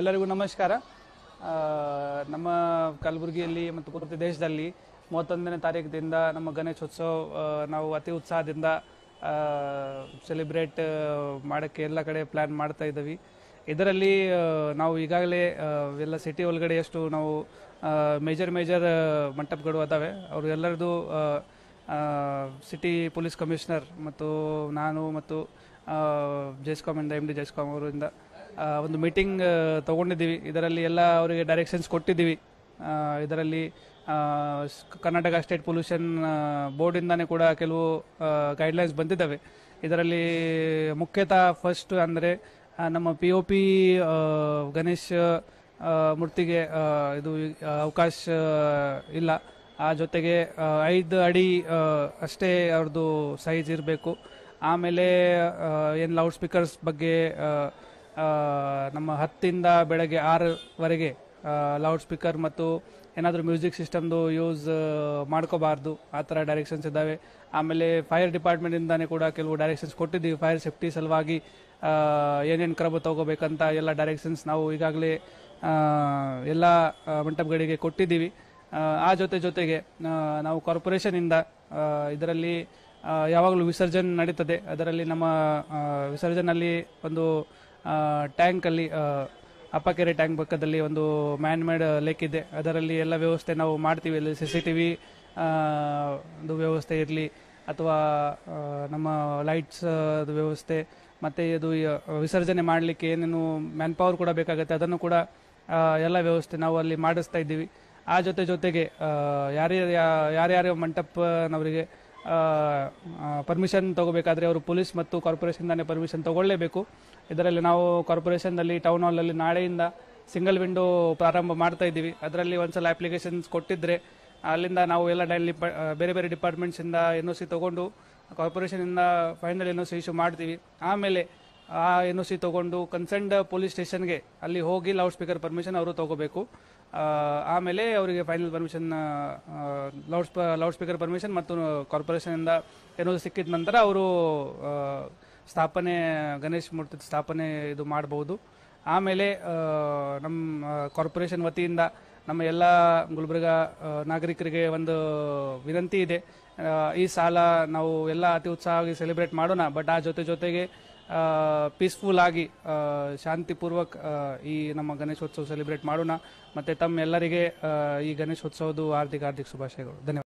ಎಲ್ಲರಿಗೂ ನಮಸ್ಕಾರ ನಮ್ಮ ಕಲಬುರಗಿಯಲ್ಲಿ ಮತ್ತು ಉತ್ತರ ದೇಶದಲ್ಲಿ ಮೂವತ್ತೊಂದನೇ ತಾರೀಕಿನಿಂದ ನಮ್ಮ ಗಣೇಶೋತ್ಸವ ನಾವು ಅತಿ ಉತ್ಸಾಹದಿಂದ ಸೆಲೆಬ್ರೇಟ್ ಮಾಡೋಕ್ಕೆ ಎಲ್ಲ ಕಡೆ ಪ್ಲ್ಯಾನ್ ಮಾಡ್ತಾ ಇದ್ದೀವಿ ಇದರಲ್ಲಿ ನಾವು ಈಗಾಗಲೇ ಎಲ್ಲ ಸಿಟಿ ಒಳಗಡೆ ಎಷ್ಟು ನಾವು ಮೇಜರ್ ಮೇಜರ್ ಮಂಟಪಗಳು ಅದಾವೆ ಅವರು ಎಲ್ಲರದು ಸಿಟಿ ಪೊಲೀಸ್ ಕಮಿಷನರ್ ಮತ್ತು ನಾನು ಮತ್ತು ಜೈಸ್ಕಾಮಿಂದ ಎಮ್ ಡಿ ಜೈಸ್ಕಾಮ್ ಅವರಿಂದ ಒಂದು ಮೀಟಿಂಗ್ ತಗೊಂಡಿದ್ದೀವಿ ಇದರಲ್ಲಿ ಎಲ್ಲ ಅವರಿಗೆ ಡೈರೆಕ್ಷನ್ಸ್ ಕೊಟ್ಟಿದ್ದೀವಿ ಇದರಲ್ಲಿ ಕರ್ನಾಟಕ ಸ್ಟೇಟ್ ಪೊಲ್ಯೂಷನ್ ಬೋರ್ಡಿಂದಾನೇ ಕೂಡ ಕೆಲವು ಗೈಡ್ಲೈನ್ಸ್ ಬಂದಿದ್ದಾವೆ ಇದರಲ್ಲಿ ಮುಖ್ಯತಃ ಫಸ್ಟ್ ಅಂದರೆ ನಮ್ಮ ಪಿ ಒ ಪಿ ಗಣೇಶ್ ಮೂರ್ತಿಗೆ ಇದು ಅವಕಾಶ ಇಲ್ಲ ಆ ಜೊತೆಗೆ ಐದು ಅಡಿ ಅಷ್ಟೇ ಅವ್ರದ್ದು ಸೈಜ್ ಇರಬೇಕು ಆಮೇಲೆ ಏನು ಲೌಡ್ ಸ್ಪೀಕರ್ಸ್ ಬಗ್ಗೆ ನಮ್ಮ ಹತ್ತಿಂದ ಬೆಳಗ್ಗೆ ಆರವರೆಗೆ ಲೌಡ್ ಸ್ಪೀಕರ್ ಮತ್ತು ಏನಾದರೂ ಮ್ಯೂಸಿಕ್ ಸಿಸ್ಟಮ್ದು ಯೂಸ್ ಮಾಡ್ಕೋಬಾರ್ದು ಆ ಥರ ಡೈರೆಕ್ಷನ್ಸ್ ಇದ್ದಾವೆ ಆಮೇಲೆ ಫೈರ್ ಡಿಪಾರ್ಟ್ಮೆಂಟಿಂದಾನೇ ಕೂಡ ಕೆಲವು ಡೈರೆಕ್ಷನ್ಸ್ ಕೊಟ್ಟಿದ್ದೀವಿ ಫೈರ್ ಸೇಫ್ಟಿ ಸಲುವಾಗಿ ಏನೇನು ಕ್ರಮ ತಗೋಬೇಕಂತ ಎಲ್ಲ ಡೈರೆಕ್ಷನ್ಸ್ ನಾವು ಈಗಾಗಲೇ ಎಲ್ಲ ಮಂಟಪಗಳಿಗೆ ಕೊಟ್ಟಿದ್ದೀವಿ ಆ ಜೊತೆ ಜೊತೆಗೆ ನಾವು ಕಾರ್ಪೊರೇಷನಿಂದ ಇದರಲ್ಲಿ ಯಾವಾಗಲೂ ವಿಸರ್ಜನೆ ನಡೀತದೆ ಅದರಲ್ಲಿ ನಮ್ಮ ವಿಸರ್ಜನಲ್ಲಿ ಒಂದು ಟ್ಯಾಂಕಲ್ಲಿ ಅಪ್ಪಕೆರೆ ಟ್ಯಾಂಕ್ ಪಕ್ಕದಲ್ಲಿ ಒಂದು ಮ್ಯಾನ್ ಮೇಡ್ ಲೇಕ್ ಇದೆ ಅದರಲ್ಲಿ ಎಲ್ಲ ವ್ಯವಸ್ಥೆ ನಾವು ಮಾಡ್ತೀವಿ ಅಲ್ಲಿ ಸಿ ಸಿ ಟಿ ವಿ ಒಂದು ವ್ಯವಸ್ಥೆ ಇರಲಿ ಅಥವಾ ನಮ್ಮ ಲೈಟ್ಸ್ ವ್ಯವಸ್ಥೆ ಮತ್ತು ಇದು ವಿಸರ್ಜನೆ ಮಾಡಲಿಕ್ಕೆ ಏನೇನು ಮ್ಯಾನ್ ಪವರ್ ಕೂಡ ಬೇಕಾಗುತ್ತೆ ಅದನ್ನು ಕೂಡ ಎಲ್ಲ ವ್ಯವಸ್ಥೆ ನಾವು ಅಲ್ಲಿ ಮಾಡಿಸ್ತಾ ಇದ್ದೀವಿ ಆ ಜೊತೆ ಜೊತೆಗೆ ಯಾರ್ಯಾರ ಯಾರ್ಯಾರ್ಯಾವ ಮಂಟಪನವರಿಗೆ ಪರ್ಮಿಷನ್ ತಗೋಬೇಕಾದ್ರೆ ಅವರು ಪೊಲೀಸ್ ಮತ್ತು ಕಾರ್ಪೊರೇಷನ್ದಾನೇ ಪರ್ಮಿಷನ್ ತಗೊಳ್ಳೇಬೇಕು ಇದರಲ್ಲಿ ನಾವು ಕಾರ್ಪೊರೇಷನ್ನಲ್ಲಿ ಟೌನ್ ಹಾಲಲ್ಲಿ ನಾಳೆಯಿಂದ ಸಿಂಗಲ್ ವಿಂಡೋ ಪ್ರಾರಂಭ ಮಾಡ್ತಾ ಇದ್ದೀವಿ ಅದರಲ್ಲಿ ಸಲ ಅಪ್ಲಿಕೇಶನ್ಸ್ ಕೊಟ್ಟಿದ್ರೆ ಅಲ್ಲಿಂದ ನಾವು ಎಲ್ಲ ಡೈಲಿ ಬೇರೆ ಬೇರೆ ಡಿಪಾರ್ಟ್ಮೆಂಟ್ಸಿಂದ ಎನ್ ಒ ಸಿ ತೊಗೊಂಡು ಕಾರ್ಪೊರೇಷನಿಂದ final N O C issue ಮಾಡ್ತೀವಿ ಆಮೇಲೆ ಆ ಎನ್ ಒ ಸಿ ತಗೊಂಡು ಕನ್ಸರ್ನ್ಡ್ ಪೊಲೀಸ್ ಸ್ಟೇಷನ್ಗೆ ಅಲ್ಲಿ ಹೋಗಿ ಲೌಡ್ ಸ್ಪೀಕರ್ ಪರ್ಮಿಷನ್ ಅವರು ತಗೋಬೇಕು ಆಮೇಲೆ ಅವರಿಗೆ final permission loud loud speaker permission ಮತ್ತು ಕಾರ್ಪೊರೇಷನಿಂದ ಏನೋ ಸಿಕ್ಕಿದ ನಂತರ ಅವರು ಸ್ಥಾಪನೆ ಗಣೇಶ್ ಮೂರ್ತಿ ಸ್ಥಾಪನೆ ಇದು ಮಾಡಬಹುದು ಆಮೇಲೆ ನಮ್ಮ ಕಾರ್ಪೊರೇಷನ್ ವತಿಯಿಂದ ನಮ್ಮ ಎಲ್ಲ ಗುಲ್ಬರ್ಗ ನಾಗರಿಕರಿಗೆ ಒಂದು ವಿನಂತಿ ಇದೆ ಈ ಸಾಲ ನಾವು ಎಲ್ಲ ಅತಿ ಉತ್ಸಾಹವಾಗಿ ಸೆಲೆಬ್ರೇಟ್ ಮಾಡೋಣ ಬಟ್ ಆ ಜೊತೆ ಜೊತೆಗೆ ಪೀಸ್ಫುಲ್ ಆಗಿ ಶಾಂತಿಪೂರ್ವಕ್ ಈ ನಮ್ಮ ಗಣೇಶೋತ್ಸವ ಸೆಲೆಬ್ರೇಟ್ ಮಾಡೋಣ ಮತ್ತು ತಮ್ಮೆಲ್ಲರಿಗೆ ಈ ಗಣೇಶೋತ್ಸವದ ಹಾರ್ದಿಕ ಹಾರ್ದಿಕ ಶುಭಾಶಯಗಳು ಧನ್ಯವಾದ